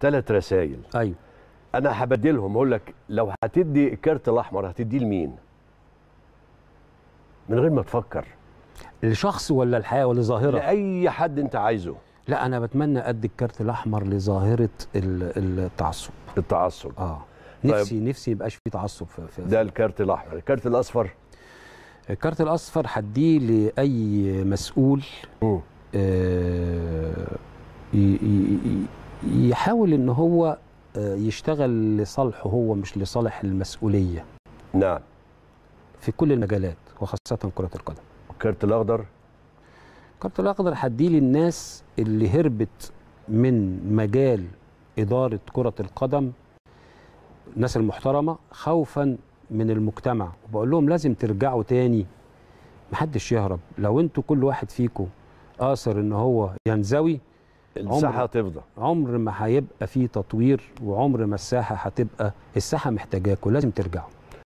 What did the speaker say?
ثلاث رسائل ايوه انا هبدلهم اقول لك لو هتدي الكارت الاحمر هتديه لمين من غير ما تفكر لشخص ولا الحياه ولا ظاهره لاي حد انت عايزه لا انا بتمنى ادي الكارت الاحمر لظاهره التعصب التعصب اه طيب. نفسي طيب. نفسي يبقاش في تعصب في, في ده الكارت الاحمر الكارت الاصفر الكارت الاصفر هديه لاي مسؤول آه يحاول ان هو آه، يشتغل لصالحه هو مش لصالح المسؤوليه نعم في كل المجالات وخاصه كره القدم الكارت الاخضر الكارت الاخضر هديه للناس اللي هربت من مجال اداره كره القدم الناس المحترمه خوفا من المجتمع وبقول لهم لازم ترجعوا تاني محدش يهرب لو انتوا كل واحد فيكم قاصر ان هو ينزوي الساحه هتفضى عمر ما هيبقى فيه تطوير وعمر ما الساحه هتبقى الساحه محتاجاكوا لازم ترجعوا